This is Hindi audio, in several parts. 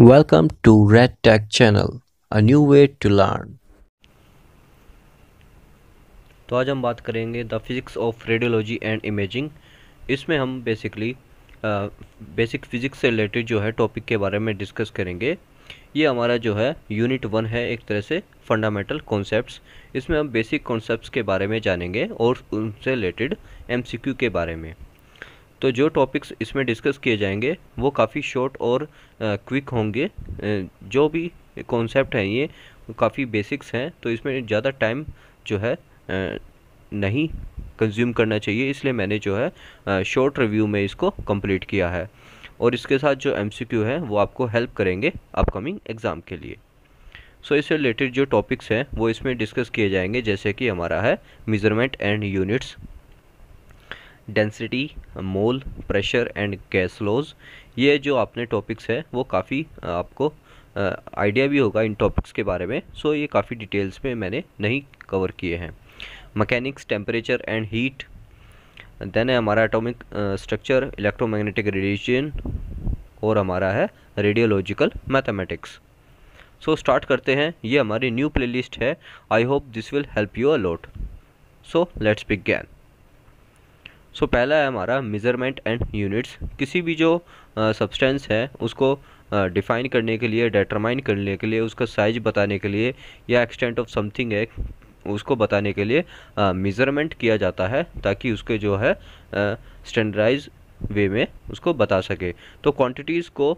Welcome to Red Tech Channel, a new way to learn. तो आज हम बात करेंगे the physics of radiology and imaging इसमें हम बेसिकली बेसिक फिज़िक्स से रिलेटेड जो है टॉपिक के बारे में डिस्कस करेंगे ये हमारा जो है यूनिट वन है एक तरह से फंडामेंटल कॉन्सेप्ट्स इसमें हम बेसिक कॉन्सेप्ट्स के बारे में जानेंगे और उनसे रिलेटेड एमसीक्यू के बारे में तो जो टॉपिक्स इसमें डिस्कस किए जाएंगे वो काफ़ी शॉर्ट और क्विक होंगे जो भी कॉन्सेप्ट हैं ये काफ़ी बेसिक्स हैं तो इसमें ज़्यादा टाइम जो है नहीं कंज्यूम करना चाहिए इसलिए मैंने जो है शॉर्ट रिव्यू में इसको कंप्लीट किया है और इसके साथ जो एम है वो आपको हेल्प करेंगे अपकमिंग एग्ज़ाम के लिए सो so, इससे रिलेटेड जो टॉपिक्स हैं वो इसमें डिस्कस किए जाएंगे जैसे कि हमारा है measurement and units density mole pressure and gas laws ये जो आपने टॉपिक्स है वो काफ़ी आपको आइडिया भी होगा इन टॉपिक्स के बारे में सो ये काफ़ी डिटेल्स में मैंने नहीं कवर किए हैं mechanics temperature and heat then है हमारा एटॉमिक स्ट्रक्चर इलेक्ट्रोमैग्नेटिक रेडिएशन और हमारा है रेडियोलॉजिकल मैथमेटिक्स सो स्टार्ट करते हैं ये हमारी न्यू प्लेलिस्ट है I hope this will help you a lot so let's begin so so, पहला है हमारा मेज़रमेंट एंड यूनिट्स किसी भी जो सब्सटेंस है उसको डिफ़ाइन करने के लिए डिटरमाइन करने के लिए उसका साइज बताने के लिए या एक्सटेंट ऑफ समथिंग है उसको बताने के लिए मेज़रमेंट किया जाता है ताकि उसके जो है स्टैंडर्डाइज वे में उसको बता सके तो क्वांटिटीज़ को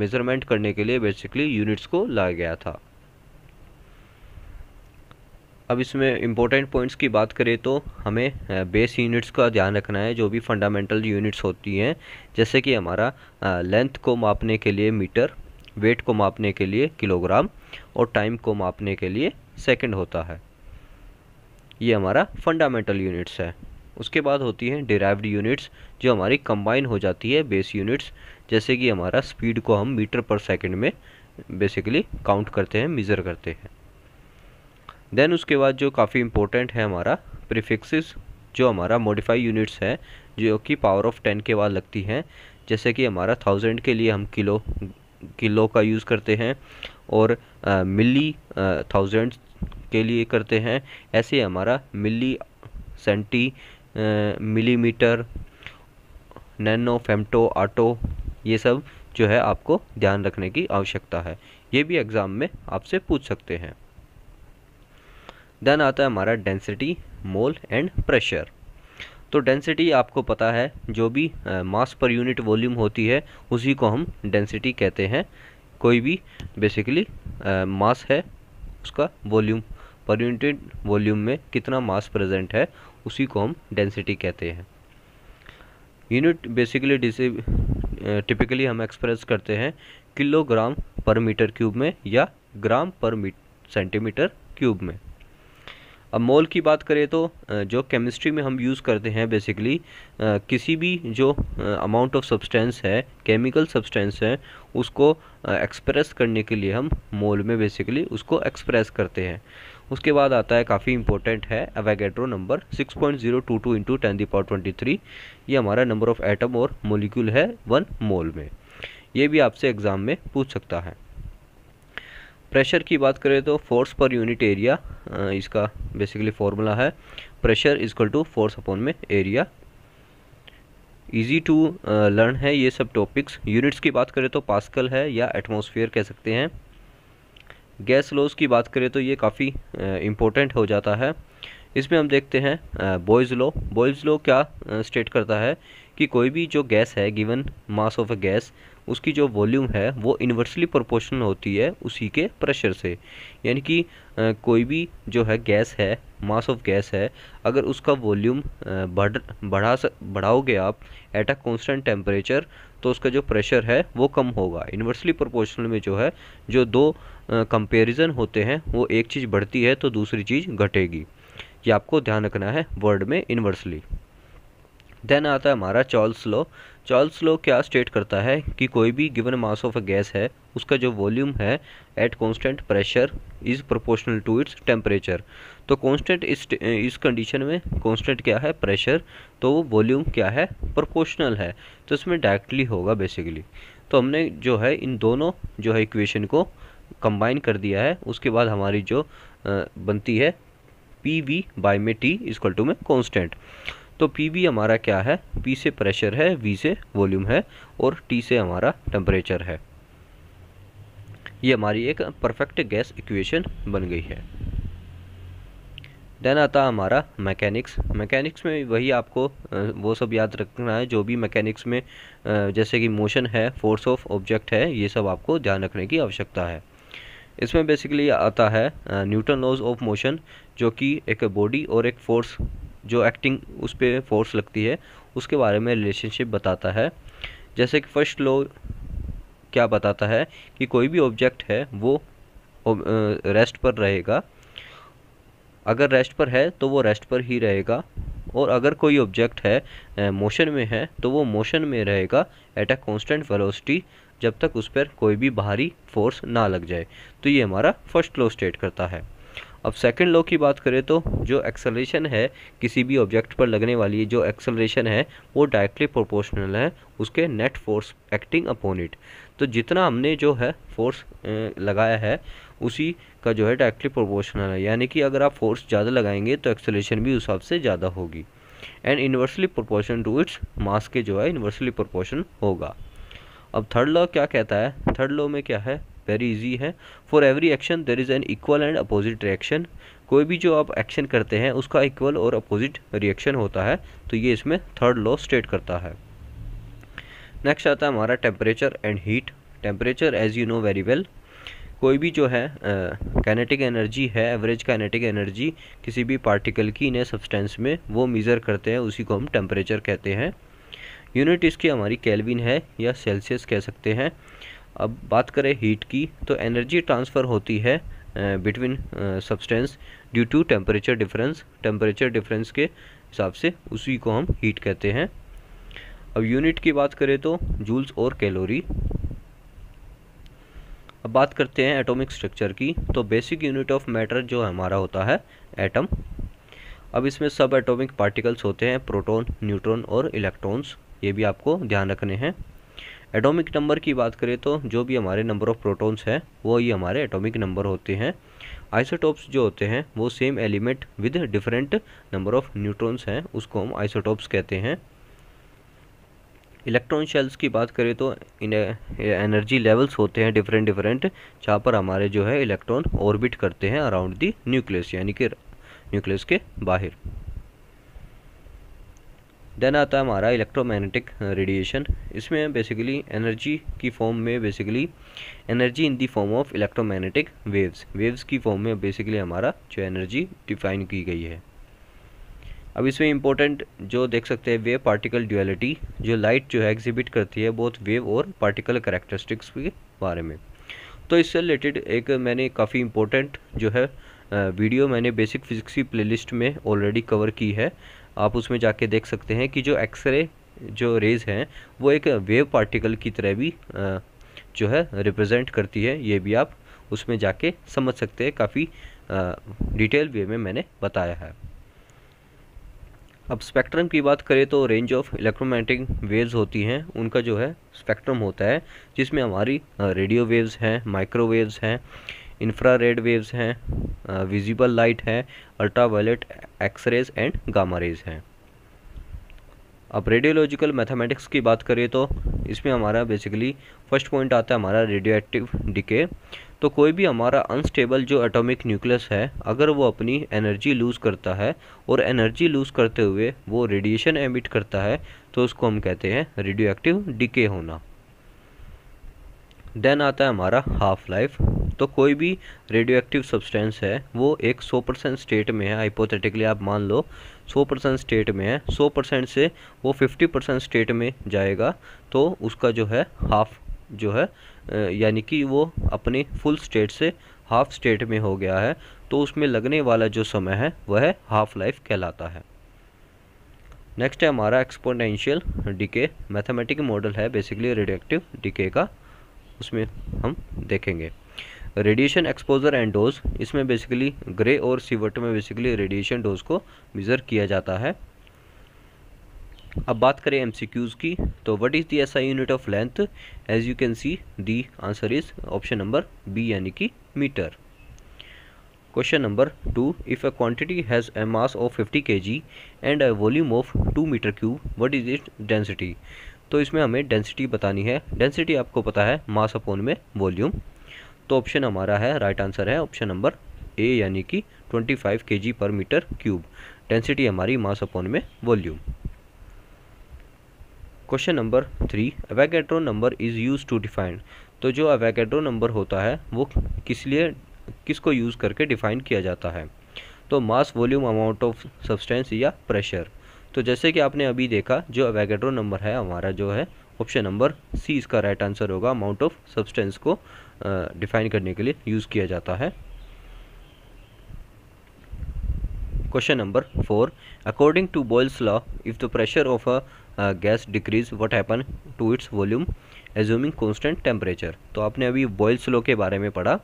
मेज़रमेंट करने के लिए बेसिकली यूनिट्स को लाया गया था अब इसमें इम्पोर्टेंट पॉइंट्स की बात करें तो हमें बेस यूनिट्स का ध्यान रखना है जो भी फंडामेंटल यूनिट्स होती हैं जैसे कि हमारा लेंथ को मापने के लिए मीटर वेट को मापने के लिए किलोग्राम और टाइम को मापने के लिए सेकंड होता है ये हमारा फंडामेंटल यूनिट्स है उसके बाद होती हैं डिराइव्ड यूनिट्स जो हमारी कंबाइन हो जाती है बेस यूनिट्स जैसे कि हमारा स्पीड को हम मीटर पर सेकंड में बेसिकली काउंट करते हैं मेज़र करते हैं देन उसके बाद जो काफ़ी इम्पोर्टेंट है हमारा प्रीफिक्सेस जो हमारा मॉडिफाई यूनिट्स है जो कि पावर ऑफ टेन के बाद लगती हैं जैसे कि हमारा थाउजेंड के लिए हम किलो किलो का यूज़ करते हैं और आ, मिली थाउजेंड के लिए करते हैं ऐसे हमारा milli centi millimetre nano femto atto ये सब जो है आपको ध्यान रखने की आवश्यकता है ये भी एग्ज़ाम में आपसे पूछ सकते हैं देन आता है हमारा डेंसिटी मोल एंड प्रेशर तो डेंसिटी आपको पता है जो भी मास पर यूनिट वॉल्यूम होती है उसी को हम डेंसिटी कहते हैं कोई भी बेसिकली मास है उसका वॉल्यूम पर यूनिट वॉल्यूम में कितना मास प्रेजेंट है उसी को हम डेंसिटी कहते हैं यूनिट बेसिकली डिसी टिपिकली हम एक्सप्रेस करते हैं किलोग्राम पर मीटर क्यूब में या ग्राम पर सेंटीमीटर क्यूब में अब मोल की बात करें तो जो केमिस्ट्री में हम यूज़ करते हैं बेसिकली किसी भी जो अमाउंट ऑफ सब्सटेंस है केमिकल सब्सटेंस है उसको एक्सप्रेस करने के लिए हम मोल में बेसिकली उसको एक्सप्रेस करते हैं उसके बाद आता है काफ़ी इंपॉर्टेंट है Avogadro number 6.022 point zero two two into ten the power twenty ये हमारा नंबर ऑफ़ एटम और मोलिक्यूल है वन मोल में ये भी आपसे एग्ज़ाम में पूछ सकता है प्रेशर की बात करें तो फोर्स पर यूनिट एरिया इसका बेसिकली फॉर्मूला है pressure equal to force upon में एरिया इजी टू लर्न है ये सब टॉपिक्स यूनिट्स की बात करें तो पास्कल है या एटमॉस्फेयर कह सकते हैं गैस लॉज की बात करें तो ये काफ़ी इम्पोर्टेंट हो जाता है इसमें हम देखते हैं बॉयज़ लॉ बॉयज़ लॉ क्या स्टेट करता है कि कोई भी जो गैस है given mass of a gas उसकी जो वॉल्यूम है वो इन्वर्सली प्रोपोर्शनल होती है उसी के प्रेशर से यानी कि कोई भी जो है गैस है मास ऑफ गैस है अगर उसका वॉल्यूम बढ़ बढ़ा बढ़ाओगे आप एट अ कॉन्स्टेंट टेम्परेचर तो उसका जो प्रेशर है वो कम होगा इन्वर्सली प्रोपोर्शनल में जो है जो दो कंपेरिज़न होते हैं वो एक चीज़ बढ़ती है तो दूसरी चीज़ घटेगी ये आपको ध्यान रखना है वर्ड में इन्वर्सली देन आता है हमारा चार्ल्स लो चार्ल्स लो क्या स्टेट करता है कि कोई भी given mass of a gas है उसका जो वॉल्यूम है at constant pressure is proportional to its temperature तो कांस्टेंट इस कंडीशन में कांस्टेंट क्या है प्रेशर तो वो वॉल्यूम क्या है प्रोपोर्शनल है तो इसमें डायरेक्टली होगा बेसिकली तो हमने जो है इन दोनों जो है इक्वेशन को कंबाइन कर दिया है उसके बाद हमारी जो बनती है पी वी बाई में टी इजक्ल टू में कॉन्स्टेंट तो पी वी हमारा क्या है पी से प्रेशर है वी से वॉल्यूम है और टी से हमारा टेम्परेचर है ये हमारी एक परफेक्ट गैस इक्वेशन बन गई है देन आता हमारा मैकेनिक्स मैकेनिक्स में वही आपको वो सब याद रखना है जो भी मैकेनिक्स में जैसे कि मोशन है फोर्स ऑफ ऑब्जेक्ट है ये सब आपको ध्यान रखने की आवश्यकता है इसमें बेसिकली आता है न्यूटन लॉज ऑफ मोशन जो कि एक बॉडी और एक फोर्स जो एक्टिंग उस पर फोर्स लगती है उसके बारे में रिलेशनशिप बताता है जैसे कि फर्स्ट लॉ क्या बताता है कि कोई भी ऑब्जेक्ट है वो रेस्ट पर रहेगा अगर रेस्ट पर है तो वो रेस्ट पर ही रहेगा और अगर कोई ऑब्जेक्ट है मोशन में है तो वो मोशन में रहेगा एट अ कांस्टेंट वेलोसिटी जब तक उस पर कोई भी बाहरी फोर्स ना लग जाए तो ये हमारा फर्स्ट लॉ स्टेट करता है अब सेकंड लॉ की बात करें तो जो एक्सलेशन है किसी भी ऑब्जेक्ट पर लगने वाली जो एक्सलेशन है वो डायरेक्टली प्रोपोर्शनल है उसके net force acting upon it तो जितना हमने जो है फोर्स लगाया है उसी का जो है डायरेक्टली प्रोपोर्शनल है यानी कि अगर आप फोर्स ज़्यादा लगाएंगे तो एक्सलेशन भी उस हिसाब से ज़्यादा होगी and inversely proportion to its mass के जो है इन्वर्सली प्रोपोर्शन होगा अब थर्ड लॉ क्या कहता है थर्ड लॉ में क्या है वेरी इजी है for every action there is an equal and opposite reaction कोई भी जो आप एक्शन करते हैं उसका इक्वल और अपोजिट रिएक्शन होता है तो ये इसमें थर्ड लॉ स्टेट करता है नेक्स्ट आता है हमारा temperature and heat temperature as you know very well कोई भी जो है कैनेटिक एनर्जी है एवरेज कैनेटिक एनर्जी किसी भी पार्टिकल की नए सब्सटेंस में वो मीजर करते हैं उसी को हम टेम्परेचर कहते हैं यूनिट इसकी हमारी कैलविन है या सेल्सियस कह सकते हैं अब बात करें हीट की तो एनर्जी ट्रांसफ़र होती है between substance due to temperature difference temperature difference के हिसाब से उसी को हम हीट कहते हैं अब यूनिट की बात करें तो जूल्स और कैलोरी अब बात करते हैं एटॉमिक स्ट्रक्चर की तो बेसिक यूनिट ऑफ मैटर जो हमारा होता है एटम अब इसमें सब एटॉमिक पार्टिकल्स होते हैं प्रोटॉन, न्यूट्रॉन और इलेक्ट्रॉन्स ये भी आपको ध्यान रखने हैं एटॉमिक नंबर की बात करें तो जो भी हमारे नंबर ऑफ प्रोटॉन्स हैं वो ये हमारे एटॉमिक नंबर होते हैं आइसोटोप्स जो होते हैं वो same element with different number of neutrons हैं उसको हम आइसोटोप्स कहते हैं इलेक्ट्रॉन शेल्स की बात करें तो इन एनर्जी लेवल्स होते हैं डिफरेंट डिफरेंट जहाँ पर हमारे जो है इलेक्ट्रॉन ऑर्बिट करते हैं अराउंड दी न्यूक्लियस यानी कि न्यूक्लियस के बाहर देन आता है हमारा इलेक्ट्रोमैग्नेटिक रेडिएशन uh, इसमें बेसिकली एनर्जी की फॉर्म में basically energy in the form of electromagnetic waves waves की फॉर्म में बेसिकली हमारा जो एनर्जी डिफाइन की गई है अब इसमें इम्पोर्टेंट जो देख सकते हैं वेव पार्टिकल ड्यूअलिटी जो लाइट जो है एग्जिबिट करती है बहुत वेव और पार्टिकल करेक्टरिस्टिक्स के बारे में तो इससे रिलेटेड एक मैंने काफ़ी इम्पोर्टेंट जो है वीडियो uh, मैंने बेसिक फिजिक्स की प्लेलिस्ट में ऑलरेडी कवर की है आप उसमें जाके देख सकते हैं कि जो एक्सरे जो रेज़ हैं वो एक वेव पार्टिकल की तरह भी जो है रिप्रेजेंट करती है ये भी आप उसमें जाके समझ सकते हैं काफ़ी डिटेल वे में मैंने बताया है अब स्पेक्ट्रम की बात करें तो रेंज ऑफ इलेक्ट्रोमैग्नेटिक वेव्स होती हैं उनका जो है स्पेक्ट्रम होता है जिसमें हमारी रेडियो वेव्स हैं माइक्रोवेव्स हैं इंफ्रा रेड वेव्स हैं विजिबल लाइट है ultraviolet X-rays and gamma rays हैं अब रेडियोलॉजिकल मैथमेटिक्स की बात करें तो इसमें हमारा बेसिकली फर्स्ट पॉइंट आता है हमारा रेडियो एक्टिव डिके तो कोई भी हमारा अनस्टेबल जो एटॉमिक न्यूक्लियस है अगर वो अपनी एनर्जी लूज़ करता है और एनर्जी लूज़ करते हुए वो रेडिएशन एमिट करता है तो उसको हम कहते हैं रेडियो एक्टिव डिके होना देन आता है हमारा हाफ़ लाइफ तो कोई भी रेडियो एक्टिव सब्सटेंस है वो एक सौ परसेंट स्टेट में है हाइपोथेटिकली आप मान लो सौ परसेंट स्टेट में है सौ परसेंट से वो फिफ्टी परसेंट स्टेट में जाएगा तो उसका जो है हाफ जो है यानी कि वो अपने फुल स्टेट से हाफ स्टेट में हो गया है तो उसमें लगने वाला जो समय है वह हाफ लाइफ कहलाता है नेक्स्ट है हमारा एक्सपोनेंशियल डिके मैथमेटिक मॉडल है बेसिकली रेडियोक्टिव डिके का उसमें हम देखेंगे रेडिएशन एक्सपोजर एंड डोज इसमें बेसिकली ग्रे और सीवट में बेसिकली रेडिएशन डोज को मेज़र किया जाता है अब बात करें एम की तो what is the S I unit of length as you can see the answer is option number B यानी कि metre question number two if a quantity has a mass of 50 K and a volume of 2 metre cube what is it density तो इसमें हमें डेंसिटी बतानी है डेंसिटी आपको पता है मास अपोन में वॉल्यूम तो ऑप्शन हमारा है राइट आंसर है ऑप्शन नंबर ए यानी कि 25 five per metre cube density हमारी मास अपोन में volume question number three Avogadro number is use to define तो जो अवैगेड्रो नंबर होता है वो किस लिए किसको यूज़ करके डिफाइन किया जाता है तो mass volume amount of substance या प्रेशर तो जैसे कि आपने अभी देखा जो अवेगेड्रो नंबर है हमारा जो है ऑप्शन नंबर सी इसका राइट आंसर होगा अमाउंट ऑफ सब्सटेंस को डिफाइन करने के लिए यूज़ किया जाता है question number four according to Boyle's law if the pressure of a gas decreases what happen to its volume assuming constant temperature तो आपने अभी बॉयल्स लॉ के बारे में पढ़ा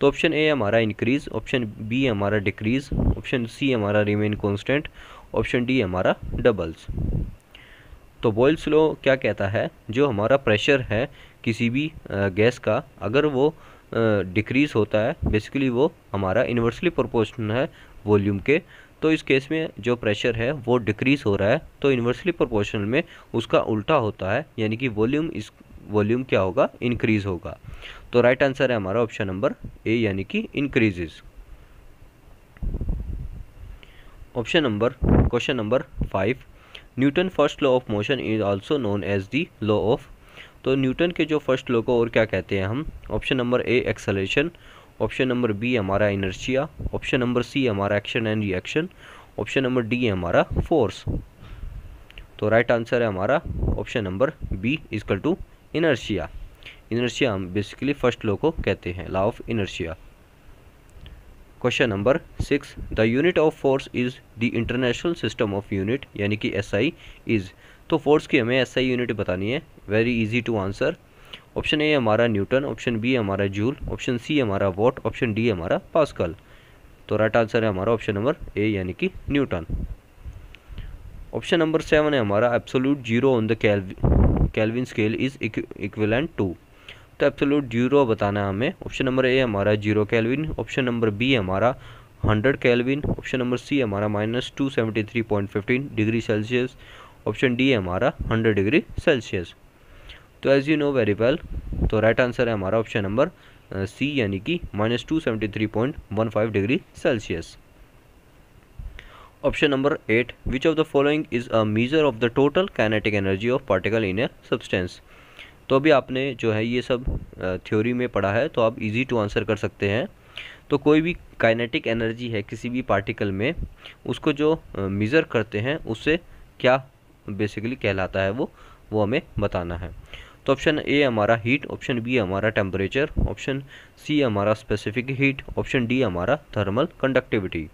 तो ऑप्शन ए हमारा इंक्रीज ऑप्शन बी हमारा डिक्रीज ऑप्शन सी हमारा रिमेन कांस्टेंट ऑप्शन डी हमारा डबल्स तो बॉयल्स लो क्या कहता है जो हमारा प्रेशर है किसी भी गैस का अगर वो डिक्रीज़ होता है बेसिकली वो हमारा इन्वर्सली प्रोपोर्शनल है वॉल्यूम के तो इस केस में जो प्रेशर है वो डिक्रीज़ हो रहा है तो इन्वर्सली प्रोपोर्शनल में उसका उल्टा होता है यानी कि वॉल्यूम इस वॉल्यूम क्या होगा इंक्रीज़ होगा तो राइट आंसर है हमारा ऑप्शन नंबर ए यानी कि increases option number question number five Newton first law of motion is also known as the law of तो न्यूटन के जो फर्स्ट लॉ को और क्या कहते हैं हम option number A acceleration option number B हमारा इनर्शिया ऑप्शन नंबर सी हमारा action and reaction option number D है हमारा फोर्स तो राइट right आंसर है हमारा option number B equal to inertia inertia हम बेसिकली फर्स्ट लॉ को कहते हैं law of inertia question number six the unit of force is the international system of unit यानी कि एस आई इज़ तो फोर्स की हमें एस आई यूनिट बतानी है very easy to answer option A हमारा न्यूटन ऑप्शन बी हमारा जूल ऑप्शन सी हमारा वॉट ऑप्शन डी हमारा पास्कल तो राइट आंसर है हमारा ऑप्शन नंबर ए यानी कि न्यूटन ऑप्शन नंबर सेवन है हमारा absolute zero on the kelvin scale is equivalent to तो एप्सोलूट जीरो बताना है हमें ऑप्शन नंबर ए हमारा zero kelvin option number B हमारा hundred kelvin option number C हमारा minus two seventy three point fifteen degree celsius option D हमारा हंड्रेड डिग्री सेल्सियस तो as you know very well तो राइट आंसर है हमारा ऑप्शन नंबर सी यानी कि minus two seventy three point one five degree celsius option number eight which of the following is a measure of the total kinetic energy of particle in a substance तो अभी आपने जो है ये सब थ्योरी में पढ़ा है तो आप इजी टू आंसर कर सकते हैं तो कोई भी काइनेटिक एनर्जी है किसी भी पार्टिकल में उसको जो मेज़र करते हैं उससे क्या बेसिकली कहलाता है वो वो हमें बताना है तो ऑप्शन ए हमारा हीट ऑप्शन बी हमारा टेम्परेचर ऑप्शन सी हमारा स्पेसिफिक हीट ऑप्शन डी हमारा थर्मल कंडक्टिविटी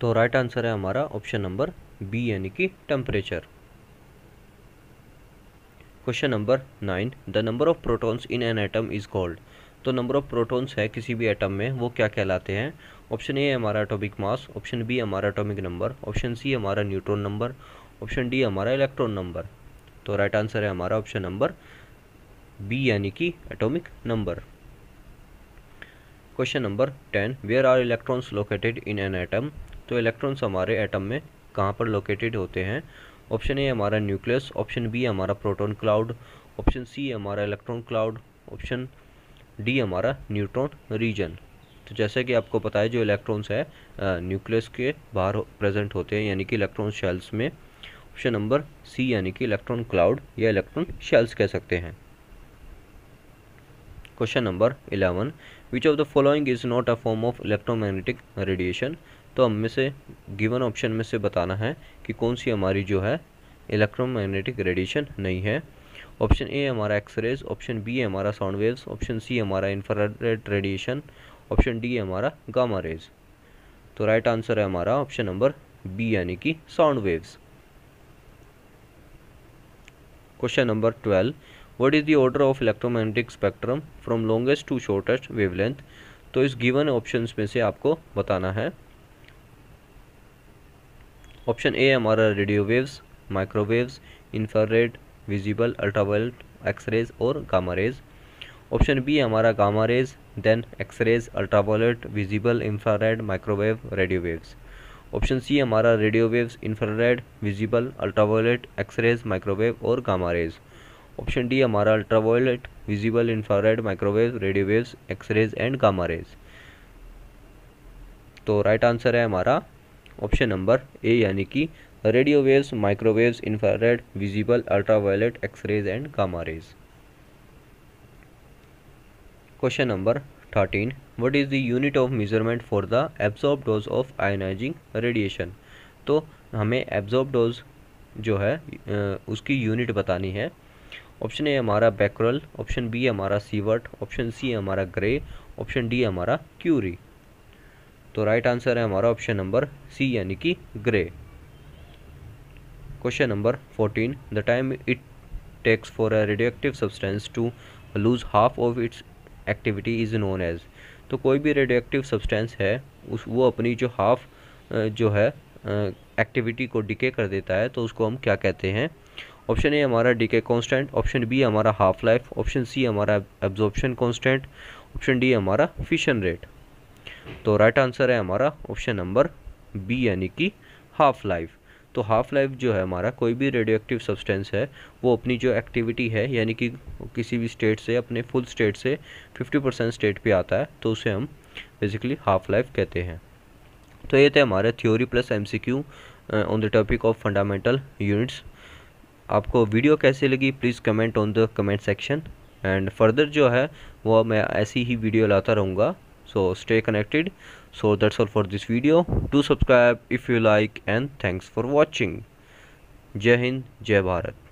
तो राइट आंसर है हमारा ऑप्शन नंबर बी यानी कि temperature question number nine the number of protons in an atom is called तो नंबर ऑफ प्रोटॉन्स है किसी भी एटम में वो क्या कहलाते हैं ऑप्शन ए हमारा एटॉमिक मास ऑप्शन बी हमारा एटॉमिक नंबर ऑप्शन सी हमारा न्यूट्रॉन नंबर ऑप्शन डी हमारा इलेक्ट्रॉन नंबर तो राइट आंसर है हमारा ऑप्शन नंबर बी यानी कि atomic number question number ten where are electrons located in an atom तो इलेक्ट्रॉन्स हमारे एटम में कहाँ पर लोकेटेड होते हैं ऑप्शन ए हमारा न्यूक्लियस ऑप्शन बी हमारा प्रोटॉन क्लाउड ऑप्शन सी हमारा इलेक्ट्रॉन क्लाउड ऑप्शन डी हमारा न्यूट्रॉन रीजन तो जैसे कि आपको पता है जो इलेक्ट्रॉन्स है न्यूक्लियस के बाहर प्रेजेंट होते हैं यानी कि इलेक्ट्रॉन शेल्स में ऑप्शन नंबर सी यानी कि इलेक्ट्रॉन क्लाउड या इलेक्ट्रॉन शेल्स कह सकते हैं question number eleven which of the following is not a form of electromagnetic radiation तो हम में से गिवन ऑप्शन में से बताना है कि कौन सी हमारी जो है इलेक्ट्रोमैग्नेटिक रेडिएशन नहीं है ऑप्शन ए हमारा एक्सरेज ऑप्शन बी है हमारा साउंड वेव्स ऑप्शन सी हमारा इंफ्रारेड रेडिएशन ऑप्शन डी हमारा गामा रेज तो राइट आंसर है हमारा ऑप्शन नंबर बी यानी कि sound waves question number twelve what is the order of electromagnetic spectrum from longest to shortest wavelength तो इस गिवन ऑप्शंस में से आपको बताना है ऑप्शन ए है हमारा radio waves microwaves infrared visible ultraviolet x-rays और गामा रेज ऑप्शन बी है हमारा gamma rays then x-rays ultraviolet visible infrared microwave radio waves option C हमारा radio waves infrared visible ultraviolet x-rays microwave और गामा रेज ऑप्शन डी हमारा ultraviolet visible infrared microwave radio waves x-rays and gamma rays तो राइट right आंसर है हमारा ऑप्शन नंबर ए यानी कि radio waves microwaves infrared visible ultraviolet X-rays and gamma rays question number thirteen what is the unit of measurement for the absorb dose of ionising radiation तो हमें एब्जॉर्ब डोज जो है उसकी यूनिट बतानी है ऑप्शन ए हमारा बैक्रल ऑप्शन बी हमारा सीवर्ट ऑप्शन सी हमारा ग्रे ऑप्शन डी हमारा क्यूरी तो राइट आंसर है हमारा ऑप्शन नंबर सी यानी कि gray question number fourteen the time it takes for a radioactive substance to lose half of its activity is known as तो कोई भी रेडियोएक्टिव सब्सटेंस है उस वो अपनी जो हाफ जो है एक्टिविटी को डिके कर देता है तो उसको हम क्या कहते हैं ऑप्शन ए हमारा डिके कांस्टेंट ऑप्शन बी हमारा हाफ लाइफ ऑप्शन सी हमारा एब्जॉर्प्शन कांस्टेंट ऑप्शन डी हमारा फिशन रेट तो राइट right आंसर है हमारा ऑप्शन नंबर बी यानी कि हाफ लाइफ तो हाफ़ लाइफ जो है हमारा कोई भी रेडियो एक्टिव सब्सटेंस है वो अपनी जो एक्टिविटी है यानी कि किसी भी स्टेट से अपने फुल स्टेट से 50 परसेंट स्टेट पे आता है तो उसे हम बेसिकली हाफ लाइफ कहते हैं तो ये थे हमारे theory plus M on the topic of fundamental units आपको वीडियो कैसे लगी please comment on the comment section and further जो है वो मैं ऐसी ही वीडियो लाता रहूँगा so stay connected so that's all for this video do subscribe if you like and thanks for watching jai hind jai bharat